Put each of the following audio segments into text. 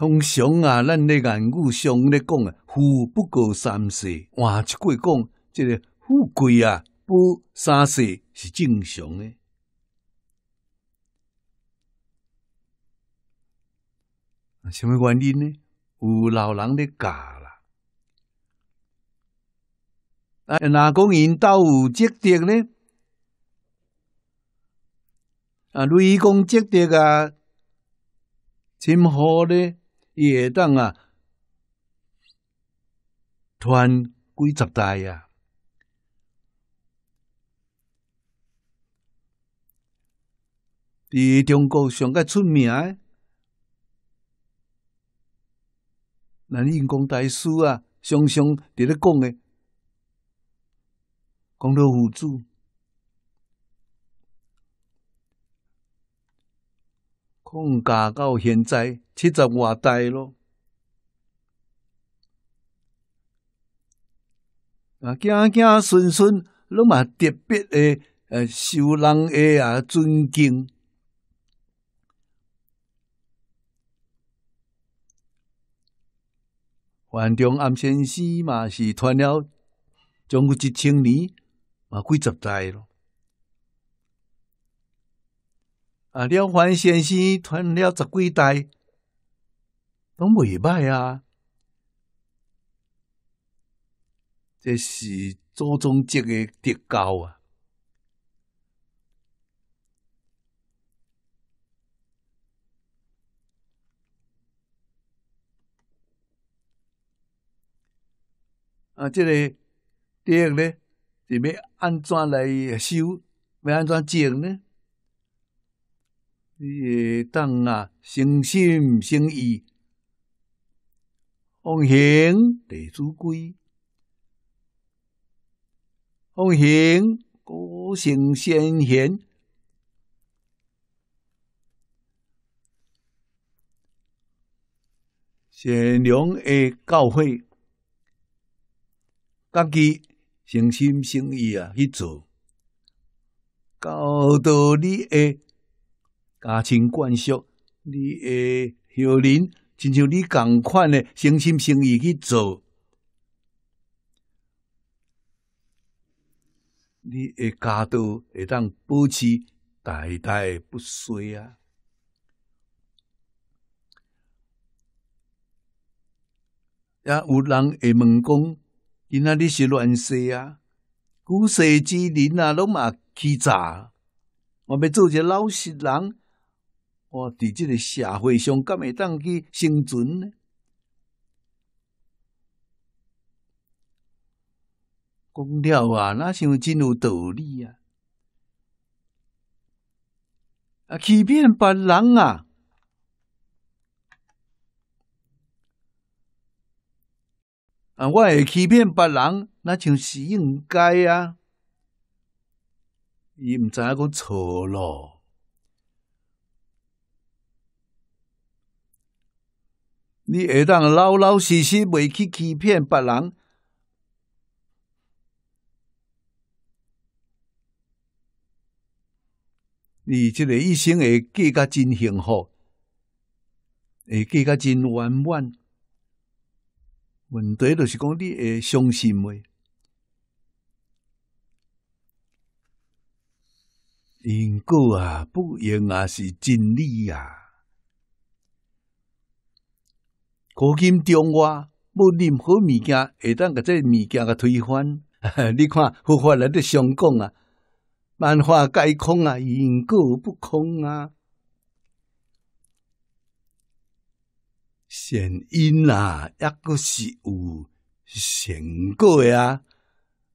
通常啊，咱咧言语上咧讲啊，富不过三世。换一句讲，即个富贵啊，不三世是正常诶。啊，什么原因呢？有老人咧嫁啦。啊，若讲因兜有积德呢？啊，雷公积德啊，真好咧。伊会当啊传几十代啊！伫中国上个出名，诶，咱印光大师啊，常常伫咧讲诶，讲到互助。放假到现在七十多代咯。啊，家家、孙孙拢嘛特别诶，呃受人诶啊尊敬。范仲安先生嘛是传了将近一千年，嘛几十代了。啊！廖凡先生传了十几代，拢未歹啊！这是祖宗积个德高啊！啊，这个第二呢，是欲安怎来修？欲安怎净呢？你会当啊，诚心诚意，奉行地主规，奉行古圣先贤善良的教诲，家己诚心诚意啊去做，教导你诶。家亲眷属，你诶后人，亲像你共款诶，诚心诚意去做，你诶家道会当保持代代不衰啊！也有人会问讲：，今仔你是乱世啊？古世之人啊，拢嘛欺诈，我要做一个老实人。我伫即个社会上，敢会当去生存呢？讲了啊，那像真有道理啊！啊，欺骗别人啊！啊，我会欺骗别人，那就是应该啊。伊毋知影讲错咯。你会当老老实实，袂去欺骗别人，你这个一生会过个真幸福，会过个真圆满。问题就是讲，你会相信未？因果啊，不应啊，是真理啊。古今中外，无任何物件会当甲这物件个推翻。你看，佛法来得常讲啊，万法皆空啊，因果不空啊。善因啊，抑阁是有善果啊；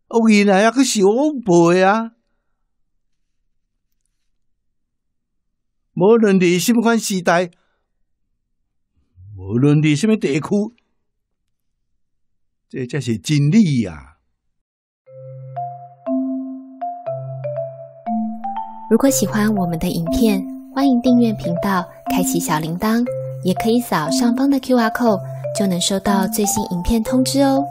恶因啊，抑阁是恶报啊。无论你什么款时代。无论你什么地区，这真是经历呀！如果喜欢我们的影片，欢迎订阅频道，开启小铃铛，也可以扫上方的 Q R code，就能收到最新影片通知哦。